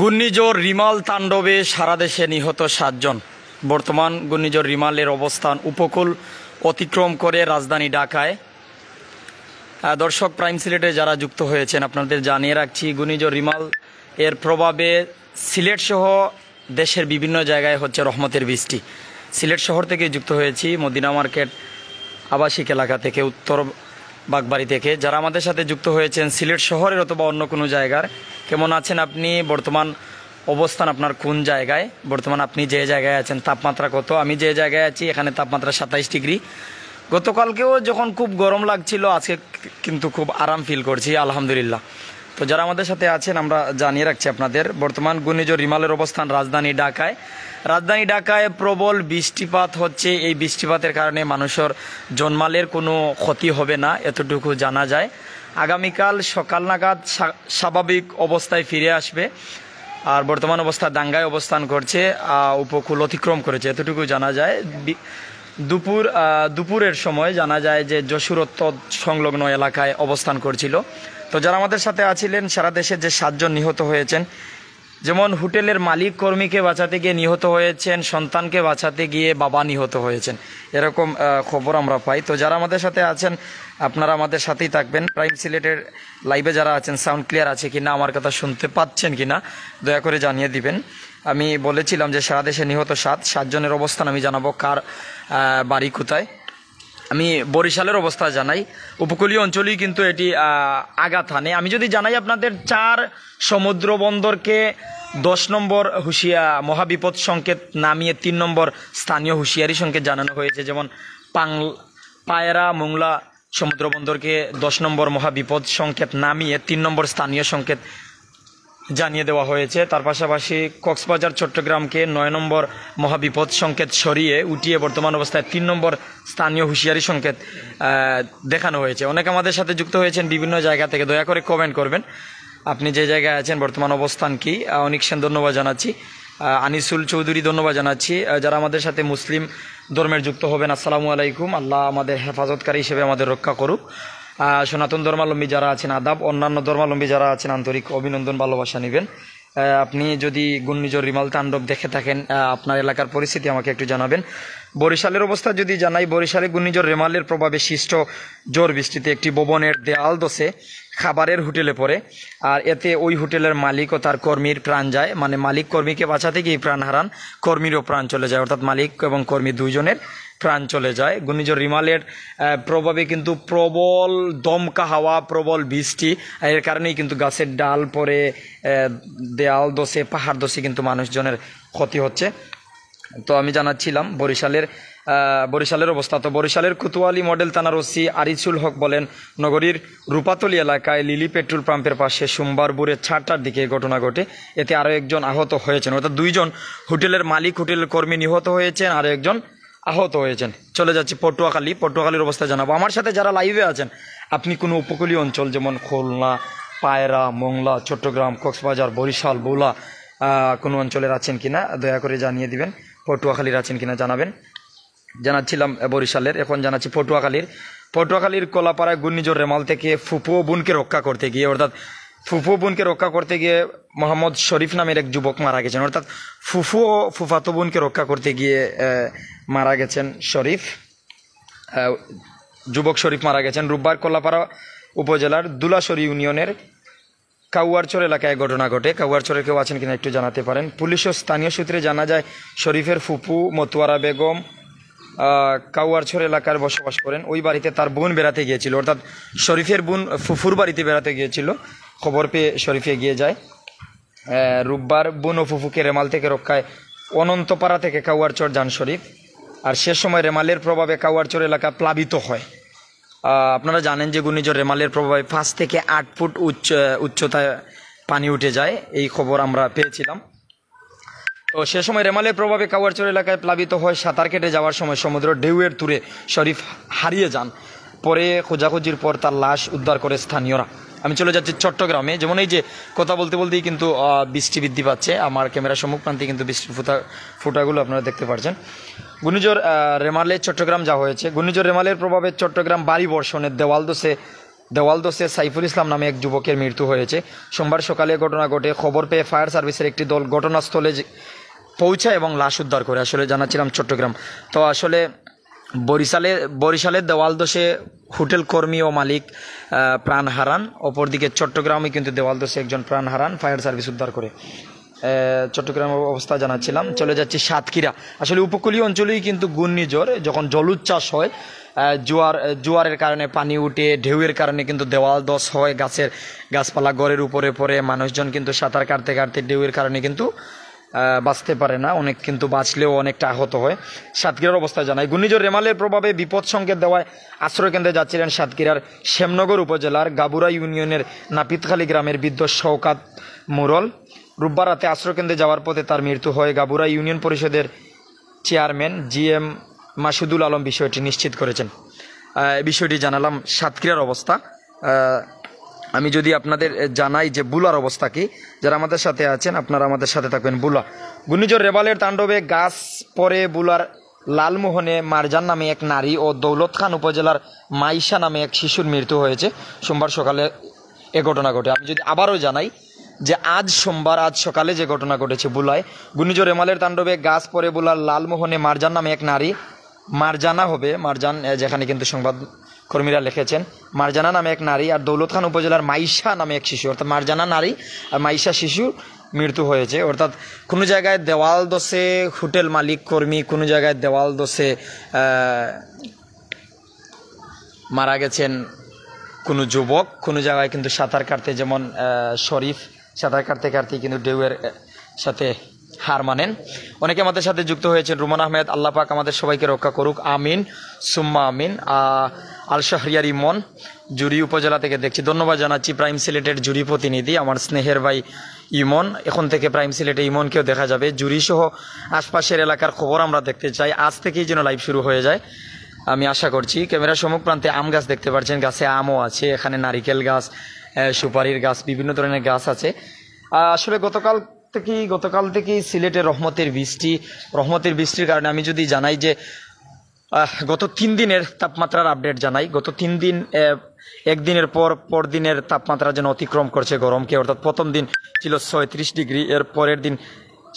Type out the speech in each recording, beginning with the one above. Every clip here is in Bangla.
ঘূর্ণিঝড় রিমাল তাণ্ডবে সারা দেশে নিহত সাতজন বর্তমান ঘূর্ণিঝড় রিমালের অবস্থান উপকূল অতিক্রম করে রাজধানী ঢাকায় দর্শক প্রাইম সিলেটে যারা যুক্ত হয়েছেন আপনাদের জানিয়ে রাখছি ঘূর্ণিঝড় রিমাল এর প্রভাবে সিলেট সহ দেশের বিভিন্ন জায়গায় হচ্ছে রহমতের বৃষ্টি সিলেট শহর থেকে যুক্ত হয়েছি মদিনা মার্কেট আবাসিক এলাকা থেকে উত্তর বাগবাড়ি থেকে যারা আমাদের সাথে যুক্ত হয়েছেন সিলেট শহরের অথবা অন্য কোনো জায়গার কেমন আছেন আপনি বর্তমান অবস্থান আপনার কোন জায়গায় বর্তমান আপনি যে জায়গায় আছেন তাপমাত্রা কত আমি যে জায়গায় আছি এখানে তাপমাত্রা সাতাইশ ডিগ্রি গতকালকেও যখন খুব গরম লাগছিল আজকে কিন্তু খুব আরাম ফিল করছি আলহামদুলিল্লাহ তো যারা আমাদের সাথে আছেন আমরা জানিয়ে রাখছি আপনাদের বর্তমান গুণিজ রিমালের অবস্থান রাজধানী ঢাকায় রাজধানী ঢাকায় প্রবল বৃষ্টিপাত হচ্ছে এই বৃষ্টিপাতের কারণে মানুষের জন্মালের কোনো ক্ষতি হবে না এতটুকু জানা যায় আগামীকাল সকাল নাগাদ স্বাভাবিক অবস্থায় ফিরে আসবে আর বর্তমান অবস্থা দাঙ্গায় অবস্থান করছে উপকূল অতিক্রম করেছে এতটুকু জানা যায় দুপুর দুপুরের সময় জানা যায় যে যশোরত্ব সংলগ্ন এলাকায় অবস্থান করছিল তো যারা আমাদের সাথে আছিলেন সারা দেশে যে সাতজন নিহত হয়েছেন যেমন হোটেলের মালিক কর্মীকে বাঁচাতে গিয়ে নিহত হয়েছেন সন্তানকে বাঁচাতে গিয়ে বাবা নিহত হয়েছেন এরকম খবর আমরা পাই তো যারা আমাদের সাথে আছেন আপনারা আমাদের সাথেই থাকবেন প্রাইম সিলেটের লাইভে যারা আছেন সাউন্ড ক্লিয়ার আছে কি না আমার কথা শুনতে পাচ্ছেন কি না দয়া করে জানিয়ে দিবেন আমি বলেছিলাম যে সারা দেশে নিহত সাত সাতজনের অবস্থান আমি জানাবো কার বাড়ি কোথায় আমি বরিশালের অবস্থা জানাই উপকূলীয় অঞ্চলেই কিন্তু এটি আঘাত হানে আমি যদি জানাই আপনাদের চার সমুদ্র বন্দরকে দশ নম্বর হুশিয়া মহাবিপদ সংকেত নামিয়ে তিন নম্বর স্থানীয় হুঁশিয়ারি সংকেত জানানো হয়েছে যেমন পাং পায়রা মোংলা সমুদ্র বন্দরকে দশ নম্বর মহাবিপদ সংকেত নামিয়ে তিন নম্বর স্থানীয় সংকেত জানিয়ে দেওয়া হয়েছে তার পাশাপাশি কক্সবাজার চট্টগ্রামকে নয় নম্বর মহাবিপদ সংকেত সরিয়ে উঠিয়ে বর্তমান অবস্থায় তিন নম্বর স্থানীয় হুঁশিয়ারি সংকেত দেখানো হয়েছে অনেকে আমাদের সাথে যুক্ত হয়েছেন বিভিন্ন জায়গা থেকে দয়া করে কমেন্ট করবেন আপনি যে জায়গায় আছেন বর্তমান অবস্থান কি অনেক সেন ধন্যবাদ জানাচ্ছি আনিসুল চৌধুরী ধন্যবাদ জানাচ্ছি যারা আমাদের সাথে মুসলিম ধর্মের যুক্ত হবেন আসসালামু আলাইকুম আল্লাহ আমাদের হেফাজতকারী হিসেবে আমাদের রক্ষা করুক সনাতন ধর্মাবলম্বী যারা আছেন আদাব অন্যান্য ধর্মাবলম্বী যারা আছেন আন্তরিক অভিনন্দন ভালোবাসা নেবেন আপনি যদি ঘূর্ণিঝড় রিমাল তাণ্ডব দেখে থাকেন আপনার এলাকার পরিস্থিতি আমাকে একটু জানাবেন বরিশালের অবস্থা যদি জানাই বরিশালে ঘূর্ণিঝড় রেমালের প্রভাবে সৃষ্ট জোর বৃষ্টিতে একটি ভবনের দেয়াল দোষে খাবারের হোটেলে পড়ে আর এতে ওই হোটেলের মালিক ও তার কর্মীর প্রাণ যায় মানে মালিক কর্মীকে বাঁচাতে গিয়ে প্রাণ হারান কর্মীরও প্রাণ চলে যায় অর্থাৎ মালিক এবং কর্মী দুইজনের প্রাণ চলে যায় ঘূর্ণিঝড় রিমালের প্রভাবে কিন্তু প্রবল দমকা হাওয়া প্রবল বৃষ্টি এর কারণেই কিন্তু গাছের ডাল পরে দেয়াল দোষে পাহাড় দোষে কিন্তু মানুষজনের ক্ষতি হচ্ছে তো আমি জানাচ্ছিলাম বরিশালের বরিশালের অবস্থা তো বরিশালের কুতুয়ালি মডেল থানার ওসি আরিসুল হক বলেন নগরীর রূপাতলি এলাকায় লিলি পেট্রোল পাম্পের পাশে সোমবার ভোরে ছাড়টার দিকে ঘটনা ঘটে এতে আরও একজন আহত হয়েছেন অর্থাৎ দুইজন হোটেলের মালিক হোটেলের কর্মী নিহত হয়েছেন আরও একজন আহত হয়েছেন চলে যাচ্ছি পটুয়াখালী পটুয়াখালীর অবস্থা জানাবো আমার সাথে যারা লাইভে আছেন আপনি কোনো উপকূলীয় অঞ্চল যেমন খুলনা পায়রা মংলা চট্টগ্রাম কক্সবাজার বরিশাল বোলা কোনো অঞ্চলের আছেন কিনা দয়া করে জানিয়ে দিবেন পটুয়াখালীর আছেন কিনা জানাবেন জানাচ্ছিলাম বরিশালের এখন জানাচ্ছি পটুয়াখালীর পটুয়াখালীর কলাপাড়ায় ঘূর্ণিঝড় রেমাল থেকে ফুপো বোনকে রক্ষা করতে গিয়ে অর্থাৎ ফুফু বোনকে রক্ষা করতে গিয়ে মোহাম্মদ শরীফ নামের এক যুবক মারা গেছেন অর্থাৎ ফুফু ও ফুফাতো বোনকে রক্ষা করতে গিয়ে মারা গেছেন শরীফ যুবক শরীফ মারা গেছেন রোববার কল্লাপাড়া উপজেলার দুলাশরী ইউনিয়নের কাউয়ারচর এলাকায় ঘটনা ঘটে কাউয়ারচরের কেউ আছেন কিনা একটু জানাতে পারেন পুলিশ ও স্থানীয় সূত্রে জানা যায় শরীফের ফুপু মতুয়ারা বেগম কাউয়ারছড় এলাকার বসবাস করেন ওই বাড়িতে তার বোন বেড়াতে গিয়েছিল অর্থাৎ শরীফের বোন ফুফুর বাড়িতে বেড়াতে গিয়েছিল খবর পেয়ে শরীফে গিয়ে যায় রোববার বোন ও ফুফুকে রেমাল থেকে রক্ষায় অনন্তপাড়া থেকে কাউয়ারচর যান শরীফ আর সে সময় রেমালের প্রভাবে কাউয়ারচর এলাকা প্লাবিত হয় আপনারা জানেন যে গুণিজর রেমালের প্রভাবে পাঁচ থেকে আট ফুট উচ্চ উচ্চতায় পানি উঠে যায় এই খবর আমরা পেয়েছিলাম ও সে সময় রেমালের প্রভাবে কাওয়ারচর এলাকায় প্লাবিত হয় সাঁতার কেটে যাওয়ার সময় সমুদ্র ঢেউয়ের তুরে শরীফ হারিয়ে যান পরে খোঁজাখুঁজির পর তার লাশ উদ্ধার করে স্থানীয়রা আমি চলে যাচ্ছি চট্টগ্রামে যেমন এই যে কথা বলতে বলতেই কিন্তু বৃষ্টি বৃদ্ধি পাচ্ছে আমার ক্যামেরা সম্মুখ প্রান্তে কিন্তু বৃষ্টির ফুটা ফুটাগুলো আপনারা দেখতে পাচ্ছেন গুনিজোর রেমালে চট্টগ্রাম যা হয়েছে গুনিজোর রেমালের প্রভাবে চট্টগ্রাম বাড়ি বর্ষণের দেওয়াল দোষে দেওয়ালদোসে সাইফুল ইসলাম নামে এক যুবকের মৃত্যু হয়েছে সোমবার সকালে ঘটনা ঘটে খবর পেয়ে ফায়ার সার্ভিসের একটি দল ঘটনাস্থলে পৌঁছায় এবং লাশ উদ্ধার করে আসলে জানাচ্ছিলাম চট্টগ্রাম তো আসলে বরিশালে বরিশালের দেওয়াল দোষে হোটেল কর্মী ও মালিক প্রাণ হারান অপরদিকে চট্টগ্রামে কিন্তু দেওয়াল দোষে একজন প্রাণ হারান ফায়ার সার্ভিস উদ্ধার করে চট্টগ্রামের অবস্থা জানাচ্ছিলাম চলে যাচ্ছি সাতক্ষীরা আসলে উপকূলীয় অঞ্চলেই কিন্তু ঘূর্ণিঝড় যখন জলুচ্ছ্বাস হয় জোয়ার জোয়ারের কারণে পানি উঠে ঢেউয়ের কারণে কিন্তু দেওয়াল দশ হয় গাছের গাছপালা গড়ের উপরে পড়ে মানুষজন কিন্তু সাঁতার কাটতে কাটতে ঢেউয়ের কারণে কিন্তু বাঁচতে পারে না অনেক কিন্তু বাঁচলেও অনেকটা আহত হয় সাতক্ষীরার অবস্থা জানায় ঘূর্ণিঝড় রেমালের প্রভাবে বিপদ সংকেত দেওয়ায় আশ্রয়কেন্দ্রে যাচ্ছিলেন সাতক্ষীরার শ্যামনগর উপজেলার গাবুরা ইউনিয়নের নাপিতখালী গ্রামের বৃদ্ধ শৌকাত মুরল রোববার রাতে আশ্রয়কেন্দ্রে যাওয়ার পথে তার মৃত্যু হয় গাবুরা ইউনিয়ন পরিষদের chairman G M Masudul Alam বিষয়টি নিশ্চিত করেছেন বিষয়টি জানালাম সাতক্ষীরার অবস্থা আমি যদি আপনাদের জানাই যে বুলার অবস্থা কি যারা আমাদের সাথে আছেন আপনারা আমাদের সাথে থাকবেন বুলা ঘূর্ণিঝড় রেবালের তাণ্ডবে গাছ পরে বুলার লালমোহনে মারজান নামে এক নারী ও দৌলত খান উপজেলার মাইশা নামে এক শিশুর মৃত্যু হয়েছে সোমবার সকালে এ ঘটনা ঘটে আমি যদি আবারও জানাই যে আজ সোমবার আজ সকালে যে ঘটনা ঘটেছে বুলায় ঘূর্ণিঝড় রেমালের তাণ্ডবে গাছ পরে বুলার লালমোহনে মারজান নামে এক নারী মারজানা হবে মারজান যেখানে কিন্তু সংবাদ কর্মীরা লিখেছেন মারজানা নামে এক নারী আর দৌলত খান উপজেলার মাইশা নামে এক শিশু অর্থাৎ মারজানা নারী আর মাইশা শিশু মৃত্যু হয়েছে অর্থাৎ কোনো জায়গায় দেওয়াল দোষে হোটেল মালিক কর্মী কোনো জায়গায় দেওয়াল দোষে মারা গেছেন কোনো যুবক কোনো জায়গায় কিন্তু সাঁতার কাটতে যেমন শরীফ সাঁতার কাটতে কাটতে কিন্তু ডেউয়ের সাথে হার মানেন অনেকে আমাদের সাথে যুক্ত হয়েছেন রুমান আহমেদ আল্লাহ পাক আমাদের সবাইকে রক্ষা করুক আমিন সুম্মা আমিন আলশাহরিয়ার ইমন জুরি উপজেলা থেকে দেখছি ধন্যবাদ জানাচ্ছি প্রাইম সিলেটের জুরি প্রতিনিধি আমার স্নেহের ভাই ইমন এখন থেকে প্রাইম সিলেটে ইমনকেও দেখা যাবে জুরি সহ আশপাশের এলাকার খবর আমরা দেখতে চাই আজ থেকেই যেন লাইভ শুরু হয়ে যায় আমি আশা করছি ক্যামেরার সম্মুখ প্রান্তে আম গাছ দেখতে পাচ্ছেন গাছে আমও আছে এখানে নারিকেল গাছ সুপারির গাছ বিভিন্ন ধরনের গাছ আছে আসলে গতকাল থেকেই গতকাল থেকেই সিলেটে রহমতের বৃষ্টি রহমতের বৃষ্টির কারণে আমি যদি জানাই যে গত তিন দিনের তাপমাত্রার আপডেট জানাই গত তিন দিন একদিনের পর পর দিনের তাপমাত্রা যেন অতিক্রম করছে গরমকে অর্থাৎ প্রথম দিন ছিল ছয়ত্রিশ ডিগ্রি এর পরের দিন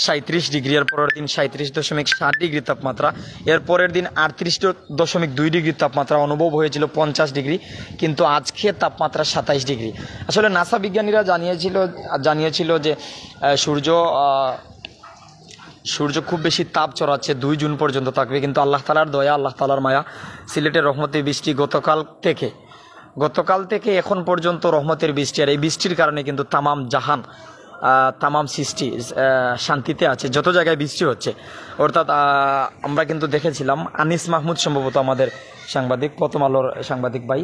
সাঁত্রিশ ডিগ্রি এর পরের দিন সাঁত্রিশ দশমিক সাত ডিগ্রি তাপমাত্রা এর পরের দিন আটত্রিশ দশমিক দুই ডিগ্রি তাপমাত্রা অনুভব হয়েছিল পঞ্চাশ ডিগ্রি কিন্তু আজকে তাপমাত্রা সাতাইশ ডিগ্রি আসলে নাসা বিজ্ঞানীরা জানিয়েছিল জানিয়েছিল যে সূর্য সূর্য খুব বেশি তাপ চড়াচ্ছে দুই জুন পর্যন্ত থাকবে কিন্তু আল্লাহ তালার দয়া আল্লাহ তালার মায়া সিলেটের রহমতের বৃষ্টি গতকাল থেকে গতকাল থেকে এখন পর্যন্ত রহমতের বৃষ্টি আর এই বৃষ্টির কারণে কিন্তু তামাম জাহান তামাম সৃষ্টি শান্তিতে আছে যত জায়গায় বৃষ্টি হচ্ছে অর্থাৎ আমরা কিন্তু দেখেছিলাম আনিস মাহমুদ সম্ভবত আমাদের সাংবাদিক প্রথম আলোর সাংবাদিক ভাই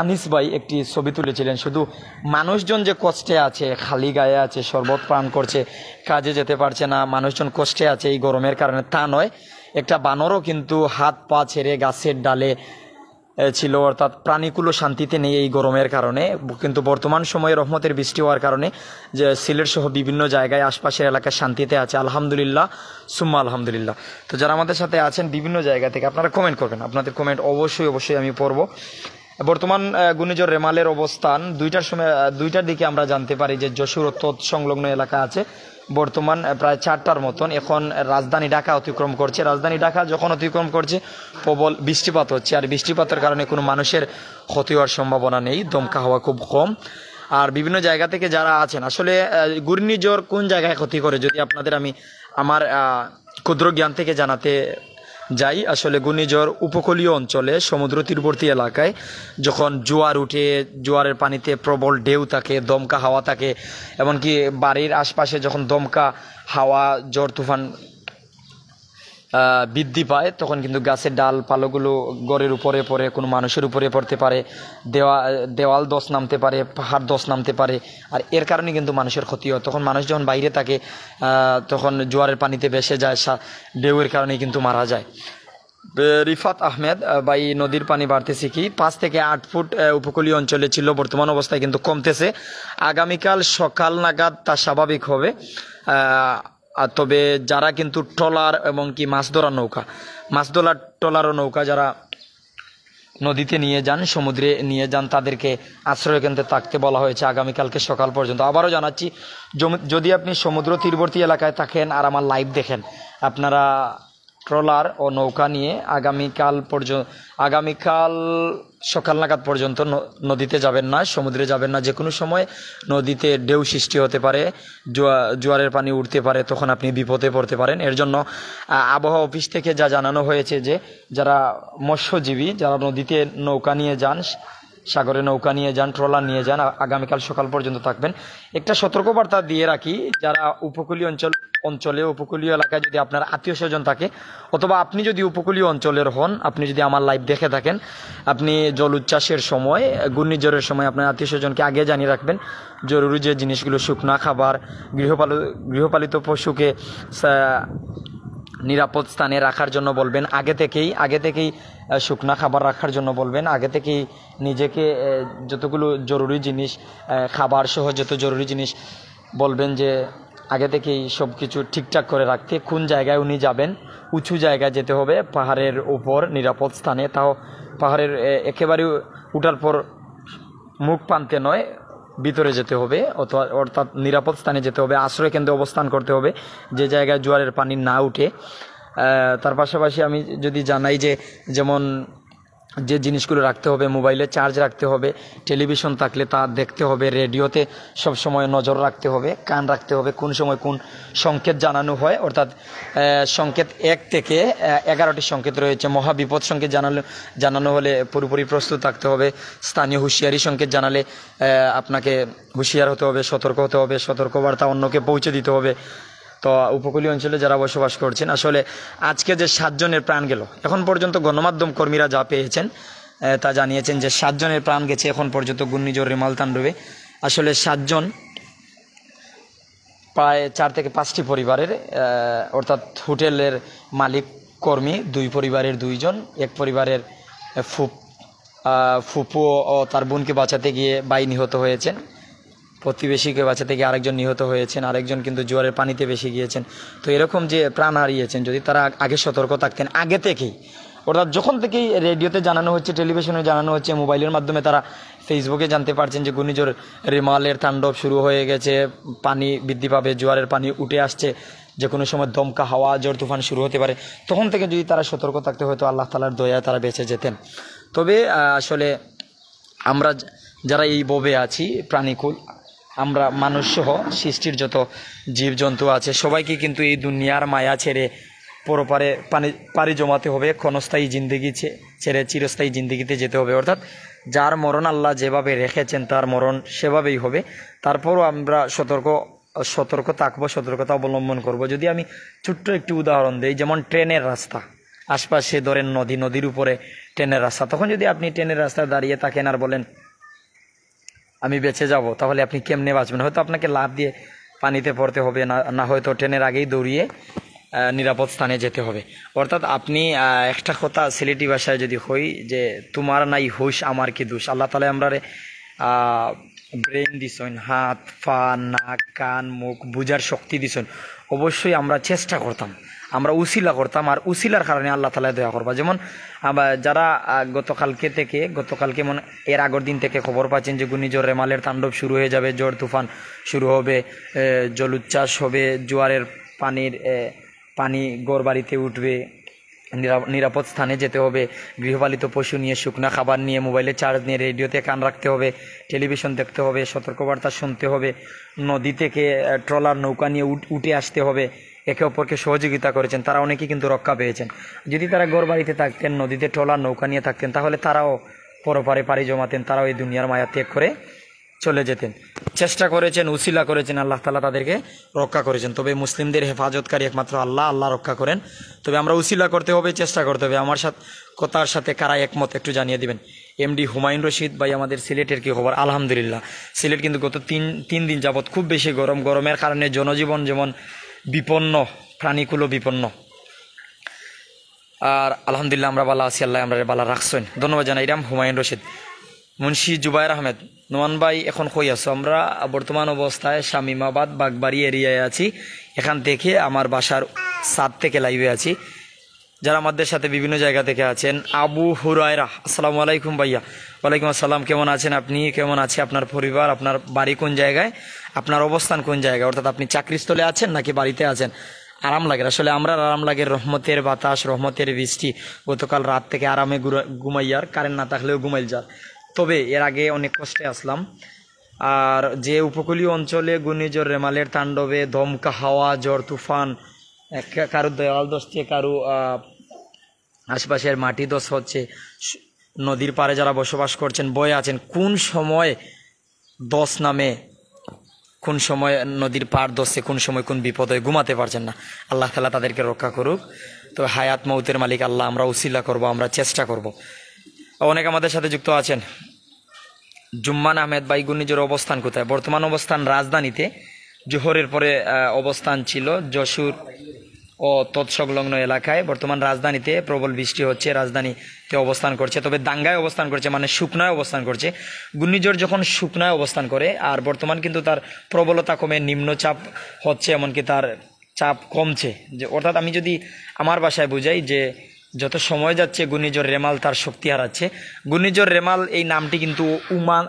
আনিস ভাই একটি ছবি তুলেছিলেন শুধু মানুষজন যে কষ্টে আছে খালি গায়ে আছে শরবত পান করছে কাজে যেতে পারছে না মানুষজন কষ্টে আছে এই গরমের কারণে তা নয় একটা বানরও কিন্তু হাত পা ছেড়ে গাছের ডালে ছিল অর্থাৎ প্রাণীগুলো শান্তিতে নেই এই গরমের কারণে কিন্তু বর্তমান সময়ে রহমতের বৃষ্টি হওয়ার কারণে যে সিলেট সহ বিভিন্ন জায়গায় আশপাশের এলাকায় শান্তিতে আছে আলহামদুলিল্লাহ সুম্মা আলহামদুলিল্লাহ তো যারা আমাদের সাথে আছেন বিভিন্ন জায়গা থেকে আপনারা কমেন্ট করবেন আপনাদের কমেন্ট অবশ্যই অবশ্যই আমি পড়ব বর্তমান ঘূর্ণিঝড় রেমালের অবস্থান দুইটার সময় দুইটার দিকে আমরা জানতে পারি যে যশোর তৎসংলগ্ন এলাকা আছে বর্তমান প্রায় চারটার মতন এখন রাজধানী ঢাকা অতিক্রম করছে রাজধানী ঢাকা যখন অতিক্রম করছে প্রবল বৃষ্টিপাত হচ্ছে আর বৃষ্টিপাতের কারণে কোনো মানুষের ক্ষতি হওয়ার সম্ভাবনা নেই দমকা হওয়া খুব কম আর বিভিন্ন জায়গা থেকে যারা আছেন আসলে ঘূর্ণিঝড় কোন জায়গায় ক্ষতি করে যদি আপনাদের আমি আমার ক্ষুদ্র জ্ঞান থেকে জানাতে যাই আসলে ঘূর্ণিঝড় উপকূলীয় অঞ্চলে সমুদ্র তীরবর্তী এলাকায় যখন জোয়ার উঠে জোয়ারের পানিতে প্রবল ঢেউ থাকে দমকা হাওয়া থাকে এমনকি বাড়ির আশপাশে যখন দমকা হাওয়া জ্বর তুফান বৃদ্ধি পায় তখন কিন্তু গাছের ডাল পালোগুলো গড়ের উপরে পড়ে কোনো মানুষের উপরে পড়তে পারে দেওয়া দেওয়াল দোষ নামতে পারে পাহাড় দোষ নামতে পারে আর এর কারণে কিন্তু মানুষের ক্ষতি হয় তখন মানুষ যখন বাইরে থাকে তখন জোয়ারের পানিতে ভেসে যায় ডেউয়ের কারণে কিন্তু মারা যায় রিফাত আহমেদ বা নদীর পানি বাড়তেছে কি পাঁচ থেকে আট ফুট উপকূলীয় অঞ্চলে ছিল বর্তমান অবস্থায় কিন্তু কমতেছে আগামীকাল সকাল নাগাদ তা স্বাভাবিক হবে আর তবে যারা কিন্তু ট্রলার এবং কি মাছ ধরার নৌকা মাছ ধরার ট্রলার নৌকা যারা নদীতে নিয়ে যান সমুদ্রে নিয়ে যান তাদেরকে আশ্রয় কেন্দ্রে থাকতে বলা হয়েছে আগামীকালকে সকাল পর্যন্ত আবারও জানাচ্ছি যদি আপনি সমুদ্র তীরবর্তী এলাকায় থাকেন আর আমার লাইভ দেখেন আপনারা ট্রলার ও নৌকা নিয়ে আগামীকাল পর্যন্ত আগামীকাল সকাল নাগাদ পর্যন্ত নদীতে যাবেন না সমুদ্রে যাবেন না যে কোনো সময় নদীতে ঢেউ সৃষ্টি হতে পারে জোয়ারের পানি উঠতে পারে তখন আপনি বিপদে পড়তে পারেন এর জন্য আবহাওয়া অফিস থেকে যা জানানো হয়েছে যে যারা মৎস্যজীবী যারা নদীতে নৌকা নিয়ে যান সাগরে নৌকা নিয়ে যান ট্রলার নিয়ে যান আগামীকাল সকাল পর্যন্ত থাকবেন একটা সতর্কবার্তা দিয়ে রাখি যারা উপকূলীয় অঞ্চল অঞ্চলে উপকূলীয় এলাকায় যদি আপনার আত্মীয় স্বজন থাকে অথবা আপনি যদি উপকূলীয় অঞ্চলের হন আপনি যদি আমার লাইভ দেখে থাকেন আপনি জল উচ্ছ্বাসের সময় ঘূর্ণিঝড়ের সময় আপনার আত্মীয় স্বজনকে আগে জানিয়ে রাখবেন জরুরি যে জিনিসগুলো শুকনা খাবার গৃহপাল গৃহপালিত পশুকে নিরাপদ স্থানে রাখার জন্য বলবেন আগে থেকেই আগে থেকেই শুকনা খাবার রাখার জন্য বলবেন আগে থেকেই নিজেকে যতগুলো জরুরি জিনিস খাবার সহ যত জরুরি জিনিস বলবেন যে আগে থেকেই সব কিছু ঠিকঠাক করে রাখতে কোন জায়গায় উনি যাবেন উঁচু জায়গায় যেতে হবে পাহাড়ের উপর নিরাপদ স্থানে তাও পাহাড়ের একেবারে উঠার পর মুখ পানতে নয় ভিতরে যেতে হবে অথবা অর্থাৎ নিরাপদ স্থানে যেতে হবে আশ্রয় কেন্দ্রে অবস্থান করতে হবে যে জায়গায় জোয়ারের পানি না উঠে তার পাশাপাশি আমি যদি জানাই যে যেমন যে জিনিসগুলো রাখতে হবে মোবাইলে চার্জ রাখতে হবে টেলিভিশন থাকলে তা দেখতে হবে রেডিওতে সব সময় নজর রাখতে হবে কান রাখতে হবে কোন সময় কোন সংকেত জানানো হয় অর্থাৎ সংকেত এক থেকে এগারোটি সংকেত রয়েছে মহাবিপদ সংকেত জানালো জানানো হলে পুরোপুরি প্রস্তুত থাকতে হবে স্থানীয় হুঁশিয়ারি সংকেত জানালে আপনাকে হুঁশিয়ার হতে হবে সতর্ক হতে হবে সতর্কবার্তা অন্যকে পৌঁছে দিতে হবে তো উপকূলীয় অঞ্চলে যারা বসবাস করছেন আসলে আজকে যে সাতজনের প্রাণ গেল এখন পর্যন্ত গণমাধ্যম কর্মীরা যা পেয়েছেন তা জানিয়েছেন যে সাতজনের প্রাণ গেছে এখন পর্যন্ত ঘূর্ণিঝড় রিমাল তাণ্ডবে আসলে সাতজন প্রায় চার থেকে পাঁচটি পরিবারের অর্থাৎ হোটেলের মালিক কর্মী দুই পরিবারের দুইজন এক পরিবারের ফুপ ফুপু ও তার বোনকে বাঁচাতে গিয়ে বাই নিহত হয়েছেন প্রতিবেশীকে বাঁচাতে গিয়ে আরেকজন নিহত হয়েছেন আরেকজন কিন্তু জোয়ারের পানিতে বেশি গিয়েছেন তো এরকম যে প্রাণ হারিয়েছেন যদি তারা আগে সতর্ক থাকতেন আগে থেকেই অর্থাৎ যখন থেকেই রেডিওতে জানানো হচ্ছে টেলিভিশনে জানানো হচ্ছে মোবাইলের মাধ্যমে তারা ফেসবুকে জানতে পারছেন যে ঘূর্ণিঝড় রিমালের তাণ্ডব শুরু হয়ে গেছে পানি বৃদ্ধি পাবে জোয়ারের পানি উঠে আসছে যে কোনো সময় দমকা হাওয়া জোর তুফান শুরু হতে পারে তখন থেকে যদি তারা সতর্ক থাকতে হয়তো আল্লাহ তালার দয়া তারা বেঁচে যেতেন তবে আসলে আমরা যারা এই ববে আছি প্রাণীকুল আমরা মানুষ সহ সৃষ্টির যত জীবজন্তু আছে সবাইকে কিন্তু এই দুনিয়ার মায়া ছেড়ে পরপারে পানি পাড়ি জমাতে হবে ক্ষণস্থায়ী জিন্দিগি ছেড়ে চিরস্থায়ী জিন্দিগিতে যেতে হবে অর্থাৎ যার মরণ আল্লাহ যেভাবে রেখেছেন তার মরণ সেভাবেই হবে তারপরও আমরা সতর্ক সতর্ক থাকবো সতর্কতা অবলম্বন করব যদি আমি ছোট্ট একটি উদাহরণ দিই যেমন ট্রেনের রাস্তা আশপাশে ধরেন নদী নদীর উপরে ট্রেনের রাস্তা তখন যদি আপনি ট্রেনের রাস্তায় দাঁড়িয়ে থাকেন আর বলেন আমি বেঁচে যাব তাহলে আপনি কেমনে বাঁচবেন হয়তো আপনাকে লাভ দিয়ে পানিতে পড়তে হবে না না হয়তো ট্রেনের আগেই দৌড়িয়ে নিরাপদ স্থানে যেতে হবে অর্থাৎ আপনি একটা কথা সিলেটি ভাষায় যদি হই যে তোমার নাই হুশ আমার কি দোষ আল্লাহ তালে আমরা ব্রেন দিছেন হাত পা নাক কান মুখ বুঝার শক্তি দিছেন অবশ্যই আমরা চেষ্টা করতাম আমরা উসিলা করতাম আর উসিলার কারণে আল্লাহ তালা দয়া করবা যেমন যারা গতকালকে থেকে গতকালকে মানে এর আগের দিন থেকে খবর পাচ্ছেন যে ঘূর্ণিঝড় রেমালের তাণ্ডব শুরু হয়ে যাবে জ্বর তুফান শুরু হবে জলুচ্ছ্বাস হবে জোয়ারের পানির পানি গড় বাড়িতে উঠবে নিরাপদ স্থানে যেতে হবে গৃহপালিত পশু নিয়ে শুকনা খাবার নিয়ে মোবাইলে চার্জ নিয়ে রেডিওতে কান রাখতে হবে টেলিভিশন দেখতে হবে সতর্কবার্তা শুনতে হবে নদী থেকে ট্রলার নৌকা নিয়ে উঠে আসতে হবে একে অপরকে সহযোগিতা করেছেন তারা অনেকেই কিন্তু রক্ষা পেয়েছেন যদি তারা গোর বাড়িতে থাকতেন নদীতে ট্রলার নৌকা নিয়ে থাকতেন তাহলে তারাও পরপারে পাড়ি জমাতেন তারাও এই দুনিয়ার মায়া ত্যাগ করে চলে যেতেন চেষ্টা করেছেন উসিলা করেছেন আল্লাহ তালা তাদেরকে রক্ষা করেছেন তবে মুসলিমদের হেফাজতকারী একমাত্র আল্লাহ আল্লাহ রক্ষা করেন তবে আমরা উসিলা করতে হবে চেষ্টা করতে হবে আমার সাথে কথার সাথে কারা একমত একটু জানিয়ে দিবেন এমডি হুমায়ুন রশিদ ভাই আমাদের সিলেটের কি খবর আলহামদুলিল্লাহ সিলেট কিন্তু গত তিন তিন দিন যাবৎ খুব বেশি গরম গরমের কারণে জনজীবন যেমন বিপন্ন প্রাণীগুলো বিপন্ন আর আলহামদুলিল্লাহ আমরা বালা আছি আল্লাহ আমরা বালা রাখছেন ধন্যবাদ জানাই রাম হুমায়ুন রশিদ মুন্সি জুবাইর আহমেদ নোমান ভাই এখন কই আছো আমরা বর্তমান অবস্থায় শামিমাবাদ বাগবাড়ি এরিয়ায় আছি এখান থেকে আমার বাসার সাত থেকে লাইভে আছি যারা আমাদের সাথে বিভিন্ন জায়গা থেকে আছেন আবু হুরায়রা আসসালামু আলাইকুম ভাইয়া ওয়ালাইকুম আসসালাম কেমন আছেন আপনি কেমন আছে আপনার পরিবার আপনার বাড়ি কোন জায়গায় আপনার অবস্থান কোন জায়গায় অর্থাৎ আপনি চাকরিস্থলে আছেন নাকি বাড়িতে আছেন আরাম লাগে আসলে আমরা আরাম লাগে রহমতের বাতাস রহমতের বৃষ্টি গতকাল রাত থেকে আরামে ঘুমাইয়ার কারেন্ট না থাকলেও ঘুমাইল যার তবে এর আগে অনেক কষ্টে আসলাম আর যে উপকূলীয় অঞ্চলে ঘূর্ণিঝড় রেমালের তাণ্ডবে দমকা হাওয়া জ্বর তুফান কারো দয়াল দশছে কারো আশপাশের মাটি দোষ হচ্ছে নদীর পাড়ে যারা বসবাস করছেন বয়ে আছেন কোন সময় দশ নামে কোন সময় নদীর পার দশে কোন সময় কোন বিপদ ঘুমাতে পারছেন না আল্লাহ তালা তাদেরকে রক্ষা করুক তো হায়াত মৌতের মালিক আল্লাহ আমরা উসিল্লা করব আমরা চেষ্টা করব অনেক আমাদের সাথে যুক্ত আছেন জুম্মান আহমেদ ভাই অবস্থান কোথায় বর্তমান অবস্থান রাজধানীতে জোহরের পরে অবস্থান ছিল যশোর ও তৎসংলগ্ন এলাকায় বর্তমান রাজধানীতে প্রবল বৃষ্টি হচ্ছে রাজধানীতে অবস্থান করছে তবে দাঙ্গায় অবস্থান করছে মানে শুকনায় অবস্থান করছে ঘূর্ণিঝড় যখন শুকনায় অবস্থান করে আর বর্তমান কিন্তু তার প্রবলতা কমে নিম্নচাপ হচ্ছে এমনকি তার চাপ কমছে যে অর্থাৎ আমি যদি আমার বাসায় বুঝাই যে যত সময় যাচ্ছে ঘূর্ণিঝড় রেমাল তার শক্তি হারাচ্ছে ঘূর্ণিঝড় রেমাল এই নামটি কিন্তু উমান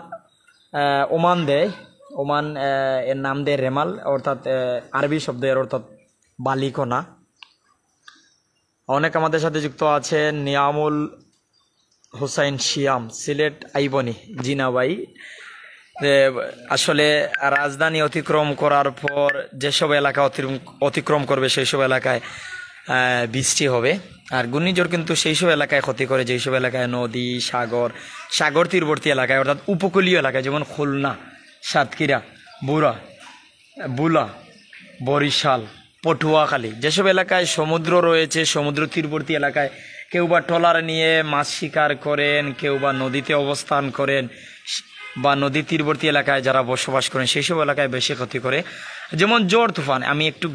ওমান দেয় ওমান এর নাম দেয় রেমাল অর্থাৎ আরবি শব্দের অর্থাৎ বালিকোনা অনেক আমাদের সাথে যুক্ত আছে নিয়ামুল হুসাইন শিয়াম সিলেট আইবনি জিনাবাই আসলে রাজধানী অতিক্রম করার পর যেসব এলাকা অতিক্রম করবে সেই সব এলাকায় বৃষ্টি হবে আর ঘূর্ণিঝড় কিন্তু সেই সব এলাকায় ক্ষতি করে যেই সব এলাকায় নদী সাগর সাগর তীরবর্তী এলাকায় অর্থাৎ উপকূলীয় এলাকায় যেমন খুলনা সাতক্ষীরা বুড়া বুলা বরিশাল পটুয়াখালী যেসব এলাকায় সমুদ্র রয়েছে সমুদ্র তীরবর্তী এলাকায় কেউ বা ট্রলার নিয়ে মাছ শিকার করেন কেউ বা নদীতে অবস্থান করেন বা নদী তীরবর্তী এলাকায় যারা বসবাস করেন সেই সব এলাকায় বেশি ক্ষতি করে যেমন জোর তুফান আমি একটু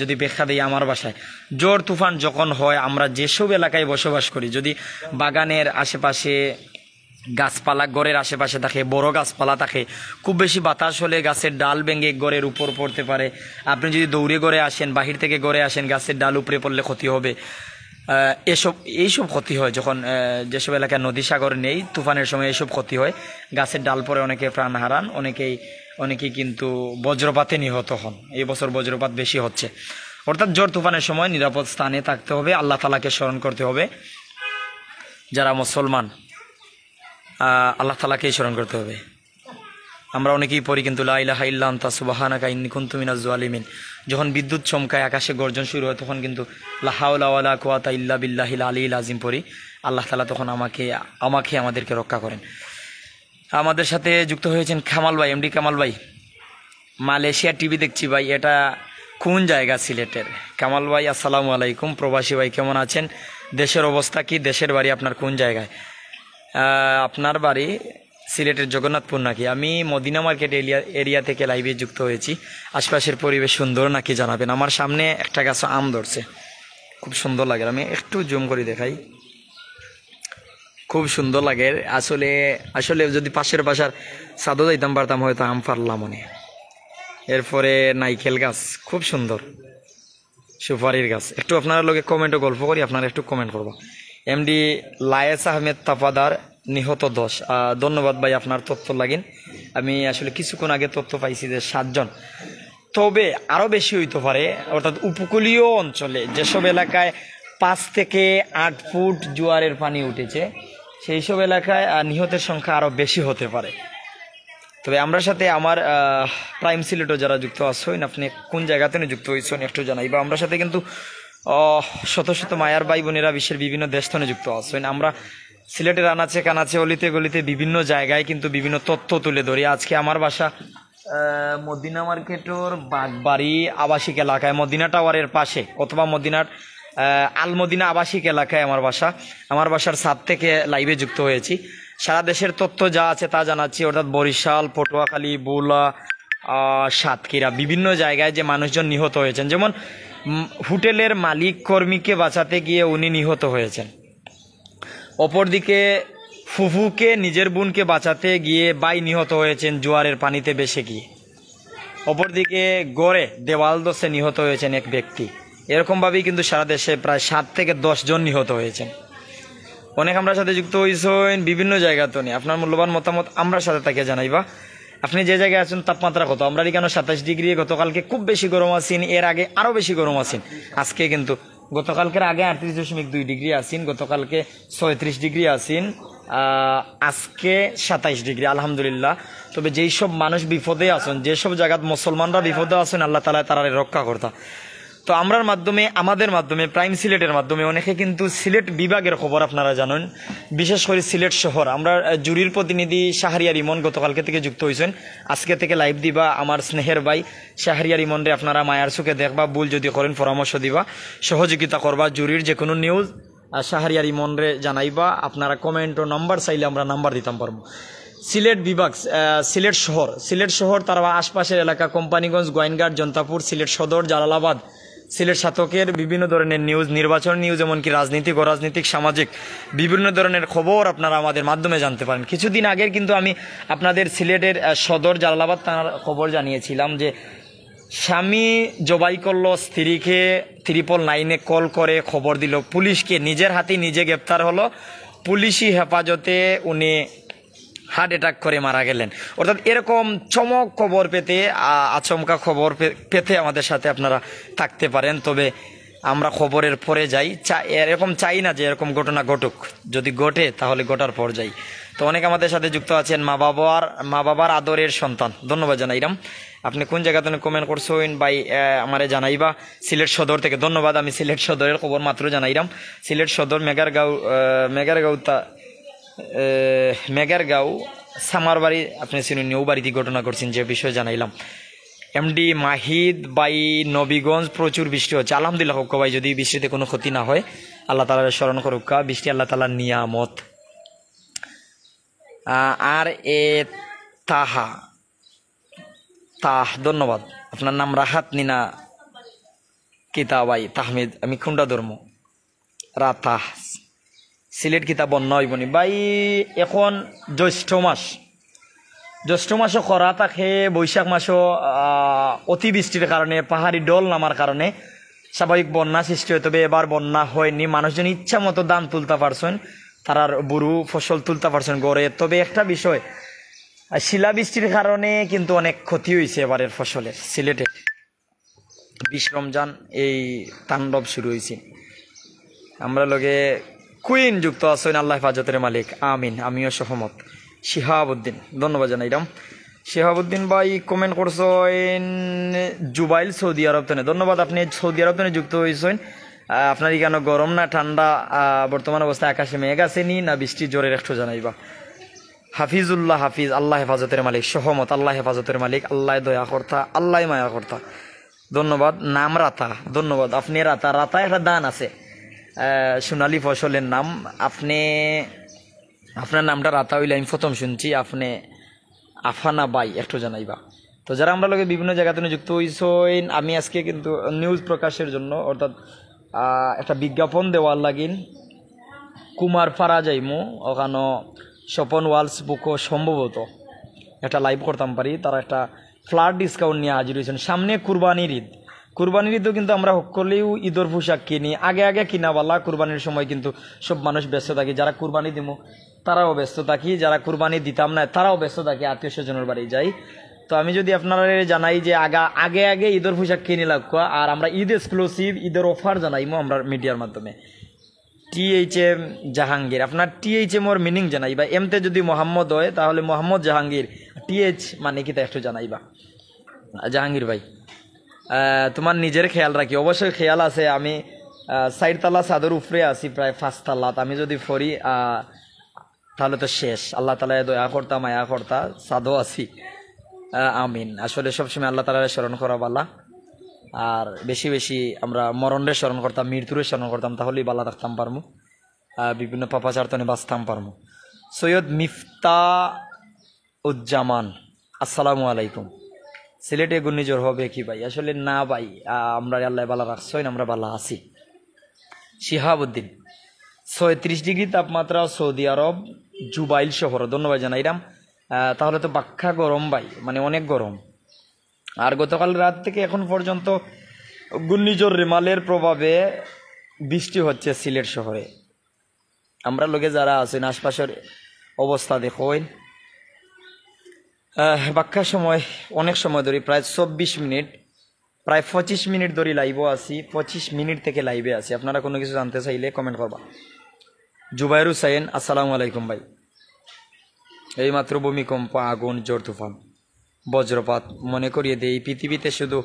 যদি ব্যাখ্যা দিই আমার বাসায় জোর তুফান যখন হয় আমরা যেসব এলাকায় বসবাস করি যদি বাগানের আশেপাশে গাছপালা গড়ের আশেপাশে থাকে বড় গাছপালা থাকে খুব বেশি বাতাস হলে গাছের ডাল ভেঙে গড়ের উপর পড়তে পারে আপনি যদি দৌড়ে গড়ে আসেন বাহির থেকে গড়ে আসেন গাছের ডাল উপরে পড়লে ক্ষতি হবে এসব এইসব ক্ষতি হয় যখন যেসব এলাকায় নদী সাগর নেই তুফানের সময় এসব ক্ষতি হয় গাছের ডাল পরে অনেকে প্রাণ হারান অনেকেই অনেকেই কিন্তু বজ্রপাতে নিহত হন এই বছর বজ্রপাত বেশি হচ্ছে অর্থাৎ জ্বর তুফানের সময় নিরাপদ স্থানে থাকতে হবে আল্লাহ তালাকে স্মরণ করতে হবে যারা মুসলমান আল্লাহ তালাকেই স্মরণ করতে হবে আমরা অনেকেই পড়ি কিন্তু লাইলাহা ইল্লাম তা সুবাহানাকা ইন্নিকুন্তুমিনাজ আলিমিন যখন বিদ্যুৎ চমকায় আকাশে গর্জন শুরু হয় তখন কিন্তু লাহাউলা কোয়াতা ইল্লা বিল্লাহ আলী আজিম পড়ি আল্লাহ তালা তখন আমাকে আমাকে আমাদেরকে রক্ষা করেন আমাদের সাথে যুক্ত হয়েছেন খামাল ভাই এমডি কামাল ভাই মালয়েশিয়া টিভি দেখছি ভাই এটা কোন জায়গা সিলেটের কামাল ভাই আসসালামু আলাইকুম প্রবাসী ভাই কেমন আছেন দেশের অবস্থা কি দেশের বাড়ি আপনার কোন জায়গায় আপনার বাড়ি সিলেটের জগন্নাথপুর নাকি আমি মদিনা মার্কেট এরিয়া এরিয়া থেকে লাইভে যুক্ত হয়েছি আশপাশের পরিবেশ সুন্দর নাকি জানাবেন আমার সামনে একটা গাছ আম ধরছে খুব সুন্দর লাগে আমি একটু জুম করে দেখাই খুব সুন্দর লাগে আসলে আসলে যদি পাশের বাসার সাদো যাইতাম পারতাম হয়তো আম পারলাম মনে এরপরে নাইকেল গাছ খুব সুন্দর সুপারির গাছ একটু আপনার লোকে কমেন্টও গল্প করি আপনারা একটু কমেন্ট করবো এমডি লায়েস আহমেদ তাপাদার নিহত দশ ধন্যবাদ ভাই আপনার তথ্য লাগিন আমি আসলে কিছুক্ষণ আগে তথ্য পাইছি যে সাতজন তবে আরও বেশি হইতে পারে অর্থাৎ উপকূলীয় অঞ্চলে যেসব এলাকায় পাঁচ থেকে আট ফুট জোয়ারের পানি উঠেছে সেই সব এলাকায় নিহতের সংখ্যা আরও বেশি হতে পারে তবে আমরা সাথে আমার প্রাইম সিলেটও যারা যুক্ত আছেন আপনি কোন জায়গাতে যুক্ত হয়েছেন একটু জানাই বা আমরা সাথে কিন্তু শত শত মায়ার ভাই বোনেরা বিশ্বের বিভিন্ন দেশ যুক্ত আছেন আমরা সিলেটের আনাচে কানাচে অলিতে গলিতে বিভিন্ন জায়গায় কিন্তু বিভিন্ন তথ্য তুলে ধরি আজকে আমার বাসা মদিনা মার্কেটের বাগবাড়ি আবাসিক এলাকায় মদিনা টাওয়ারের পাশে অথবা মদিনার আলমদিনা আবাসিক এলাকায় আমার বাসা আমার বাসার সাত থেকে লাইভে যুক্ত হয়েছি সারা দেশের তথ্য যা আছে তা জানাচ্ছি অর্থাৎ বরিশাল পটুয়াখালী বোলা সাতক্ষীরা বিভিন্ন জায়গায় যে মানুষজন নিহত হয়েছেন যেমন হোটেলের মালিক কর্মীকে বাঁচাতে গিয়ে উনি নিহত হয়েছেন অপরদিকে ফুফুকে নিজের বোনকে বাঁচাতে গিয়ে বাই নিহত হয়েছেন জোয়ারের পানিতে বেসে গিয়ে অপরদিকে গড়ে দেওয়াল দোষে নিহত হয়েছেন এক ব্যক্তি এরকমভাবেই কিন্তু সারা দেশে প্রায় সাত থেকে দশ জন নিহত হয়েছেন অনেক আমরা সাথে যুক্ত হয়েছেন বিভিন্ন জায়গাতে নিয়ে আপনার মূল্যবান মতামত আমরা সাথে তাকে জানাইবা আপনি যে জায়গায় আছেন তাপমাত্রা কত আমরা কেন সাতাশ ডিগ্রি গতকালকে খুব বেশি গরম আছেন এর আগে আরও বেশি গরম আছেন আজকে কিন্তু গতকালকের আগে আটত্রিশ দশমিক দুই ডিগ্রি আছেন গতকালকে ছয়ত্রিশ ডিগ্রি আছেন আজকে সাতাইশ ডিগ্রি আলহামদুলিল্লাহ তবে যেই সব মানুষ বিপদে আছেন যেসব জায়গাত মুসলমানরা বিপদে আছেন আল্লাহ তালা তারা রক্ষা করতা তো আমরার মাধ্যমে আমাদের মাধ্যমে প্রাইম সিলেটের মাধ্যমে অনেকে কিন্তু সিলেট বিভাগের খবর আপনারা জানেন বিশেষ করে সিলেট শহর আমরা জুরির প্রতিনিধি শাহরিয়ার ইমন গতকালকে থেকে যুক্ত হয়েছেন আজকে থেকে লাইভ দিবা আমার স্নেহের ভাই শাহরিয়ার ইমনরে আপনারা মায়ার সুখে দেখবা ভুল যদি করেন পরামর্শ দিবা সহযোগিতা করবা জুরির যে কোনো নিউজ শাহরিয়ার ইমনরে জানাইবা আপনারা কমেন্ট ও নাম্বার চাইলে আমরা নাম্বার দিতাম পারব সিলেট বিভাগ সিলেট শহর সিলেট শহর তার আশপাশের এলাকা কোম্পানিগঞ্জ গোয়েনঘাট জনতাপুর সিলেট সদর জালালাবাদ সিলেট শতকের বিভিন্ন ধরনের নিউজ নির্বাচন নিউজ এমনকি রাজনীতিক ও রাজনৈতিক সামাজিক বিভিন্ন ধরনের খবর আপনারা আমাদের মাধ্যমে জানতে পারেন কিছুদিন আগের কিন্তু আমি আপনাদের সিলেটের সদর জালালাবাদ থানার খবর জানিয়েছিলাম যে স্বামী জবাই করল স্ত্রীকে ত্রিপল নাইনে কল করে খবর দিল পুলিশকে নিজের হাতে নিজে গ্রেপ্তার হলো পুলিশি হেফাজতে উনি হার্ট অ্যাটাক করে মারা গেলেন অর্থাৎ এরকম চমক খবর পেতে আচমকা খবর পেতে আমাদের সাথে আপনারা থাকতে পারেন তবে আমরা খবরের পরে যাই চা এরকম চাই না যে এরকম ঘটনা ঘটুক যদি ঘটে তাহলে ঘটার পর যাই তো অনেক আমাদের সাথে যুক্ত আছেন মা বাবার মা বাবার আদরের সন্তান ধন্যবাদ জানাইলাম আপনি কোন জায়গা থেকে কমেন্ট করছেন বাই আমারে জানাইবা সিলেট সদর থেকে ধন্যবাদ আমি সিলেট সদরের খবর মাত্র জানাইলাম সিলেট সদর মেঘারগাঁও মেগারগাঁও মেগারগাঁও সামারবাড়ি আপনি শুনুন বাড়িতে ঘটনা করছেন যে বিষয়ে জানাইলাম এমডি মাহিদ বাই নবীগঞ্জ প্রচুর বৃষ্টি হচ্ছে আলহামদুলিল্লাহ হক্কা ভাই যদি বৃষ্টিতে কোনো ক্ষতি না হয় আল্লাহ তালার স্মরণ হক্কা বৃষ্টি আল্লাহ তালার নিয়ামত আর এ তাহা তাহ ধন্যবাদ আপনার নাম রাহাত নিনা কিতাবাই তাহমিদ আমি খুন্ডা ধর্ম রাতাহ সিলেট কিতা বন্যা হইব নি বাই এখন জ্যৈষ্ঠ মাস জ্যৈষ্ঠ মাসও খরা থাকে বৈশাখ মাসও অতিবৃষ্টির কারণে পাহাড়ি ডল নামার কারণে স্বাভাবিক বন্যা সৃষ্টি হয় তবে এবার বন্যা হয়নি মানুষজন ইচ্ছা মতো দান তুলতে পারছেন তারার বুরু ফসল তুলতে পারছেন গড়ে তবে একটা বিষয় শিলাবৃষ্টির কারণে কিন্তু অনেক ক্ষতি হয়েছে এবারের ফসলের সিলেটে বিশ রমজান এই তাণ্ডব শুরু হয়েছে আমরা লগে কুইন যুক্ত আছেন আল্লাহ হেফাজতের মালিক আমিন আমিও সহমত শিহাবুদ্দিন ধন্যবাদ রাম শেহাবুদ্দিন ভাই কমেন্ট করছেন জুবাইল সৌদি আরব তেনে ধন্যবাদ আপনি সৌদি আরব তেনে যুক্ত হয়েছেন আপনার কেন গরম না ঠান্ডা বর্তমান অবস্থায় আকাশে মেঘ আসেনি না বৃষ্টি জোরের একটু জানাইবা হাফিজুল্লাহ হাফিজ আল্লাহ হেফাজতের মালিক সহমত আল্লাহ হেফাজতের মালিক আল্লাহ দয়া কর্তা আল্লাহ মায়া কর্তা ধন্যবাদ নাম রাতা ধন্যবাদ আপনি রাতা রাতা একটা দান আছে সোনালি ফসলের নাম আপনি আপনার নামটা রাতাউল আমি প্রথম শুনছি আপনি আফানা বাই একটু জানাইবা তো যারা আমরা লোকে বিভিন্ন জায়গাতে যুক্ত হইছেন আমি আজকে কিন্তু নিউজ প্রকাশের জন্য অর্থাৎ একটা বিজ্ঞাপন দেওয়ার লাগিন কুমার পাড়া যাইমু ওখানো স্বপন ওয়ালস বুকও সম্ভবত একটা লাইভ করতাম পারি তারা একটা ফ্লাট ডিসকাউন্ট নিয়ে হাজির হয়েছেন সামনে কুরবানির ঈদ কুরবানির ঈদও কিন্তু আমরা সকলেও ঈদর পোশাক কিনি আগে আগে কিনা বালা কুরবানির সময় কিন্তু সব মানুষ ব্যস্ত থাকি যারা কুরবানি দিব তারাও ব্যস্ত থাকি যারা কুরবানি দিতাম না তারাও ব্যস্ত থাকি আত্মীয় স্বজনের বাড়ি যাই তো আমি যদি আপনারা জানাই যে আগা আগে আগে ঈদের পোশাক কিনে লাগবো আর আমরা ঈদ এক্সক্লুসিভ ঈদের অফার জানাইমো আমরা মিডিয়ার মাধ্যমে টি এইচ এম জাহাঙ্গীর আপনার টি এইচ এম ওর মিনিং জানাইবা এমতে যদি মোহাম্মদ হয় তাহলে মোহাম্মদ জাহাঙ্গীর টি এইচ মানে কি তা একটু জানাইবা জাহাঙ্গীর ভাই তোমার নিজের খেয়াল রাখি অবশ্যই খেয়াল আছে আমি সাইডতলা সাদর উপরে আছি প্রায় তালাত আমি যদি ফরি তাহলে তো শেষ আল্লাহ তালা দয়া করতাম মায়া কর্তা সাধু আছি আমিন আসলে সবসময় আল্লাহ তালা স্মরণ করা বালা আর বেশি বেশি আমরা মরণের স্মরণ করতাম মৃত্যুরে স্মরণ করতাম তাহলেই বালা থাকতাম পারমু বিভিন্ন পাপাচারতনে বাঁচতাম পারমু সৈয়দ মিফতা উজ্জামান আসসালামু আলাইকুম সিলেটে ঘূর্ণিঝড় হবে কি ভাই আসলে না ভাই আমরা আল্লাহ বালা রাখছেন আমরা বালা আছি শিহাবুদ্দিন ছয়ত্রিশ ডিগ্রি তাপমাত্রা সৌদি আরব জুবাইল শহর ধন্যবাদ জানাইরাম তাহলে তো বাক্ষা গরম ভাই মানে অনেক গরম আর গতকাল রাত থেকে এখন পর্যন্ত ঘূর্ণিঝড় রেমালের প্রভাবে বৃষ্টি হচ্ছে সিলেট শহরে আমরা লোকে যারা আছেন আশপাশের অবস্থা দেখেন বাক্যা সময় অনেক সময় ধরি প্রায় চব্বিশ মিনিট প্রায় পঁচিশ মিনিট ধরে লাইভও আসি পঁচিশ মিনিট থেকে লাইভে আসি আপনারা কোনো কিছু জানতে চাইলে কমেন্ট করবা জুবাইর হুসাইন আসসালামু আলাইকুম ভাই এইমাত্র ভূমিকম্প আগুন জোর তুফান বজ্রপাত মনে করিয়ে দিই এই পৃথিবীতে শুধু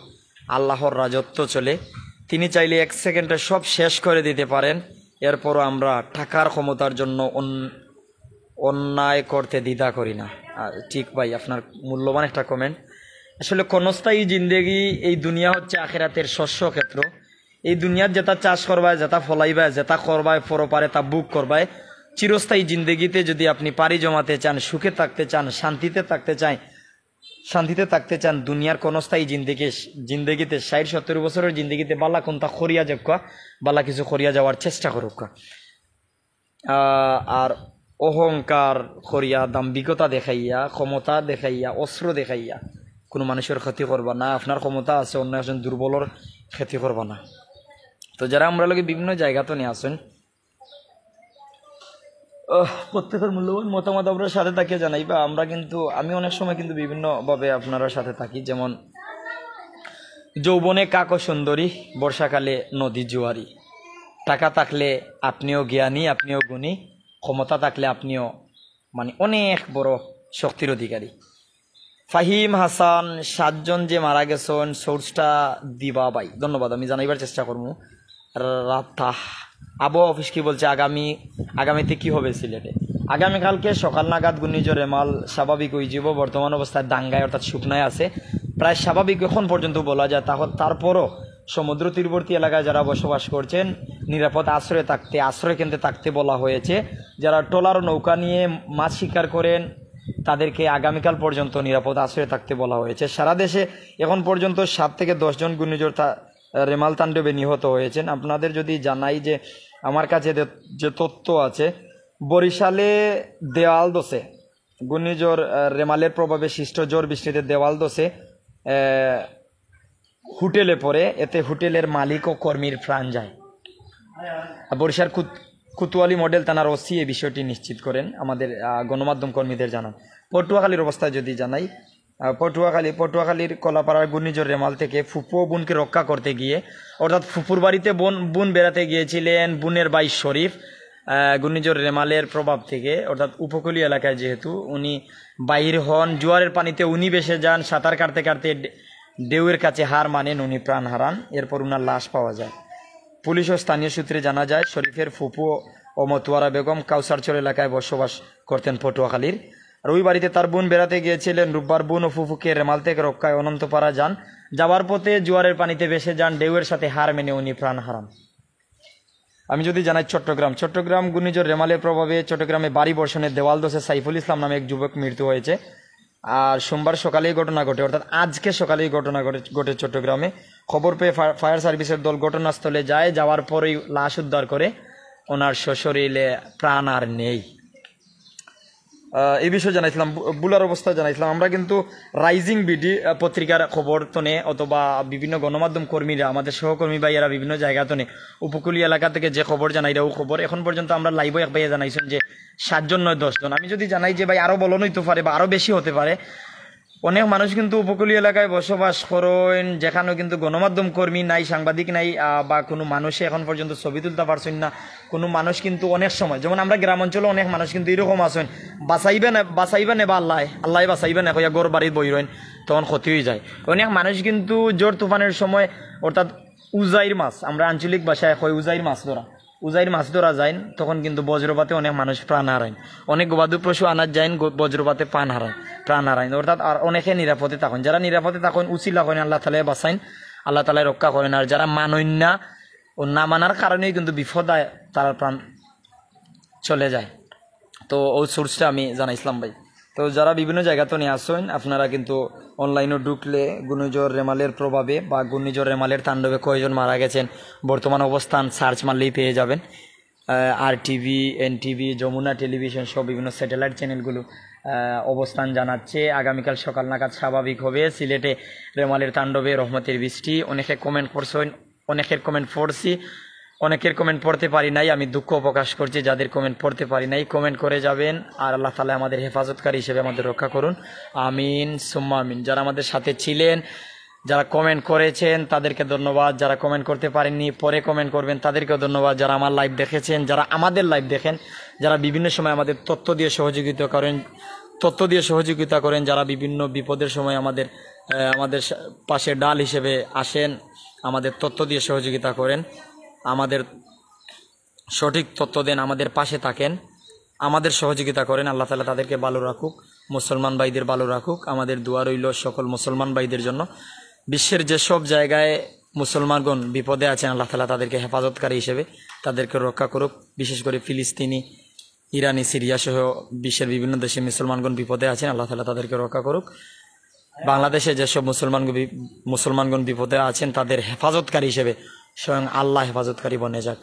আল্লাহর রাজত্ব চলে তিনি চাইলে এক সেকেন্ডে সব শেষ করে দিতে পারেন এরপরও আমরা টাকার ক্ষমতার জন্য অন্যায় করতে দ্বিধা করি না ঠিক ভাই আপনার মূল্যবান একটা কমেন্ট আসলে ক্ষণস্থায়ী জিন্দেগি এই দুনিয়া হচ্ছে আখেরাতের শস্য ক্ষেত্র এই দুনিয়ার যেটা চাষ করবায় যেটা ফলাইবায় যেটা করবায় পরপারে তা বুক করবায় চিরস্থায়ী জিন্দেগিতে যদি আপনি পাড়ি জমাতে চান সুখে থাকতে চান শান্তিতে থাকতে চান শান্তিতে থাকতে চান দুনিয়ার কনস্থায়ী জিন্দেগি জিন্দেগিতে ষাট সত্তর বছরের জিন্দগিতে বালা কোনটা খরিয়া যাক বালা কিছু খরিয়া যাওয়ার চেষ্টা করুক আর অহংকার করিয়া দাম্ভিকতা দেখাইয়া ক্ষমতা দেখাইয়া অস্ত্র দেখাইয়া কোনো মানুষের ক্ষতি করবা না আপনার ক্ষমতা আছে অন্য একজন দুর্বলর ক্ষতি করবা না তো যারা আমরা লোকে বিভিন্ন তো নিয়ে আসেন প্রত্যেকের মূল্যবান মতামত আপনার সাথে জানাই বা আমরা কিন্তু আমি অনেক সময় কিন্তু বিভিন্নভাবে আপনারা সাথে থাকি যেমন যৌবনে কাক সুন্দরী বর্ষাকালে নদী জুয়ারি টাকা থাকলে আপনিও জ্ঞানী আপনিও গুণী ক্ষমতা থাকলে আপনিও মানে অনেক বড় শক্তির অধিকারী ফাহিম হাসান সাতজন যে মারা গেছেন সোর্সটা দিবা বাই ধন্যবাদ আমি জানাইবার চেষ্টা করবো রাতাহ আবহাওয়া অফিস কি বলছে আগামী আগামীতে কি হবে সিলেটে আগামীকালকে সকাল নাগাদ ঘূর্ণিঝড় রেমাল স্বাভাবিক ওই জীব বর্তমান অবস্থায় দাঙ্গায় অর্থাৎ শুকনায় আছে প্রায় স্বাভাবিক এখন পর্যন্ত বলা যায় তাহলে তারপরও সমুদ্র তীরবর্তী এলাকায় যারা বসবাস করছেন নিরাপদ আশ্রয়ে থাকতে আশ্রয় কেন্দ্রে থাকতে বলা হয়েছে যারা ট্রলার নৌকা নিয়ে মাছ শিকার করেন তাদেরকে আগামীকাল পর্যন্ত নিরাপদ আশ্রয়ে থাকতে বলা হয়েছে সারা দেশে এখন পর্যন্ত সাত থেকে দশজন ঘূর্ণিঝড় রেমাল তাণ্ডবে নিহত হয়েছেন আপনাদের যদি জানাই যে আমার কাছে যে তথ্য আছে বরিশালে দেওয়াল দোষে ঘূর্ণিঝড় রেমালের প্রভাবে সৃষ্ট জ্বর বৃষ্টিতে দেওয়াল দোষে হোটেলে পড়ে এতে হোটেলের মালিক ও কর্মীর প্রাণ যায় বরিশার কুতুয়ালি মডেল থানার ওসি এই বিষয়টি নিশ্চিত করেন আমাদের গণমাধ্যম কর্মীদের জানান পটুয়াখালীর অবস্থা যদি জানাই পটুয়াখালী পটুয়াখালীর কলাপাড়ার ঘূর্ণিঝড় রেমাল থেকে ফুপু বোনকে রক্ষা করতে গিয়ে অর্থাৎ ফুপুর বাড়িতে বোন বোন বেড়াতে গিয়েছিলেন বোনের বাই শরীফ ঘূর্ণিঝড় রেমালের প্রভাব থেকে অর্থাৎ উপকূলীয় এলাকায় যেহেতু উনি বাহির হন জোয়ারের পানিতে উনি বেসে যান সাঁতার কাটতে কাটতে ডেউয়ের কাছে হার মানেন উনি প্রাণ হারান এরপর উনার লাশ পাওয়া যায় পুলিশ ও স্থানীয় সূত্রে জানা যায় শরীফের ফুপু ও মতুয়ারা বেগম কাউসারচর এলাকায় বসবাস করতেন পটুয়াখালীর আর ওই বাড়িতে তার বোন বেড়াতে গিয়েছিলেন রোববার বোন ও ফুফুকে রেমাল থেকে রক্ষায় অনন্তপাড়া যান যাওয়ার পথে জোয়ারের পানিতে ভেসে যান ডেউয়ের সাথে হার মেনে উনি প্রাণ হারান আমি যদি জানাই চট্টগ্রাম চট্টগ্রাম গুণিজর রেমালের প্রভাবে চট্টগ্রামে বাড়ি বর্ষণের দেওয়াল দোষে সাইফুল ইসলাম নামে এক যুবক মৃত্যু হয়েছে আর সোমবার সকালেই ঘটনা ঘটে অর্থাৎ আজকে সকালেই ঘটনা ঘটে ঘটে চট্টগ্রামে খবর পেয়ে ফায়ার সার্ভিসের দল ঘটনাস্থলে যায় যাওয়ার পরেই লাশ উদ্ধার করে ওনার শ্বশুরিলে প্রাণ আর নেই এই বিষয়ে জানাইছিলাম বুলার অবস্থা জানাইছিলাম আমরা কিন্তু রাইজিং বিডি পত্রিকার খবর তনে অথবা বিভিন্ন গণমাধ্যম কর্মীরা আমাদের সহকর্মী ভাইয়েরা বিভিন্ন জায়গা তনে উপকূলীয় এলাকা থেকে যে খবর জানাইরা ও খবর এখন পর্যন্ত আমরা লাইভ এক ভাইয়া জানাইছেন যে সাতজন নয় দশজন আমি যদি জানাই যে ভাই আরও বলনই তো পারে বা আরও বেশি হতে পারে অনেক মানুষ কিন্তু উপকূলীয় এলাকায় বসবাস করেন যেখানে কিন্তু গণমাধ্যম কর্মী নাই সাংবাদিক নাই বা কোনো মানুষে এখন পর্যন্ত ছবি তুলতে পারছেন না কোনো মানুষ কিন্তু অনেক সময় যেমন আমরা গ্রাম অঞ্চলে অনেক মানুষ কিন্তু এরকম আছেন বাঁচাইবে না বাঁচাইবে না বা আল্লাহ আল্লাহ বাঁচাইবে না কইয়া গোর বাড়ির বই রইন তখন ক্ষতি হয়ে যায় অনেক মানুষ কিন্তু জোর তুফানের সময় অর্থাৎ উজাইর মাছ আমরা আঞ্চলিক ভাষায় কই উজাইর মাছ ধরা উজাইর মাছ ধরা যায় তখন কিন্তু বজ্রপাতে অনেক মানুষ প্রাণ হারায় অনেক গবাদু পশু আনার যায় বজ্রপাতে প্রাণ হারায় প্রাণ হারায় অর্থাৎ আর অনেকে নিরাপদে থাকেন যারা নিরাপদে থাকেন উচিলা করেন আল্লাহ তালায় বাঁচাইন আল্লাহ তালায় রক্ষা করেন আর যারা মানন্যা ও না মানার কারণেই কিন্তু বিপদ তার প্রাণ চলে যায় তো ও সোর্সটা আমি জানাইছিলাম ভাই তো যারা বিভিন্ন জায়গাতে নিয়ে আসেন আপনারা কিন্তু অনলাইনে ঢুকলে গুণিজর রেমালের প্রভাবে বা গুণিজর রেমালের তাণ্ডবে কয়জন মারা গেছেন বর্তমান অবস্থান সার্চ মারলেই পেয়ে যাবেন আর TV N TV Jamuna television সব বিভিন্ন স্যাটেলাইট চ্যানেলগুলো অবস্থান জানাচ্ছে আগামীকাল সকাল নাগাদ স্বাভাবিক হবে সিলেটে রেমালের তাণ্ডবে রহমতের বৃষ্টি অনেকে কমেন্ট করছেন অনেকের কমেন্ট পড়ছি অনেকের কমেন্ট পড়তে পারি নাই আমি দুঃখ প্রকাশ করছি যাদের কমেন্ট পড়তে পারি নাই কমেন্ট করে যাবেন আর আল্লাহ তালা আমাদের হেফাজতকারী হিসেবে আমাদের রক্ষা করুন আমিন সুম্মা আমিন যারা আমাদের সাথে ছিলেন যারা কমেন্ট করেছেন তাদেরকে ধন্যবাদ যারা কমেন্ট করতে পারেননি পরে কমেন্ট করবেন তাদেরকেও ধন্যবাদ যারা আমার লাইভ দেখেছেন যারা আমাদের লাইভ দেখেন যারা বিভিন্ন সময় আমাদের তথ্য দিয়ে সহযোগিতা করেন তথ্য দিয়ে সহযোগিতা করেন যারা বিভিন্ন বিপদের সময় আমাদের আমাদের পাশে ডাল হিসেবে আসেন আমাদের তথ্য দিয়ে সহযোগিতা করেন আমাদের সঠিক তথ্য দেন আমাদের পাশে থাকেন আমাদের সহযোগিতা করেন আল্লাহ তালা তাদেরকে ভালো রাখুক মুসলমান ভাইদের ভালো রাখুক আমাদের দুয়ার রইল সকল মুসলমান ভাইদের জন্য বিশ্বের যেসব জায়গায় মুসলমানগণ বিপদে আছেন আল্লাহ তালা তাদেরকে হেফাজতকারী হিসেবে তাদেরকে রক্ষা করুক বিশেষ করে ফিলিস্তিনি ইরানি সিরিয়া সহ বিশ্বের বিভিন্ন দেশে মুসলমানগণ বিপদে আছেন আল্লাহ তালা তাদেরকে রক্ষা করুক বাংলাদেশে যেসব মুসলমান মুসলমানগণ বিপদে আছেন তাদের হেফাজতকারী হিসেবে স্বয়ং আল্লাহ হেফাজতকারী বনে যাক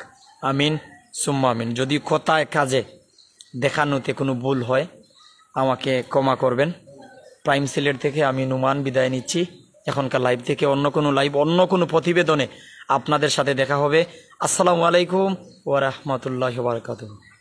আমিন সুম্মা আমিন যদি কোথায় কাজে দেখানোতে কোনো ভুল হয় আমাকে ক্ষমা করবেন প্রাইম সিলেট থেকে আমি নুমান বিদায় নিচ্ছি এখনকার লাইভ থেকে অন্য কোনো লাইভ অন্য কোনো প্রতিবেদনে আপনাদের সাথে দেখা হবে আসসালামু আলাইকুম ওয়া বারাকাতুহু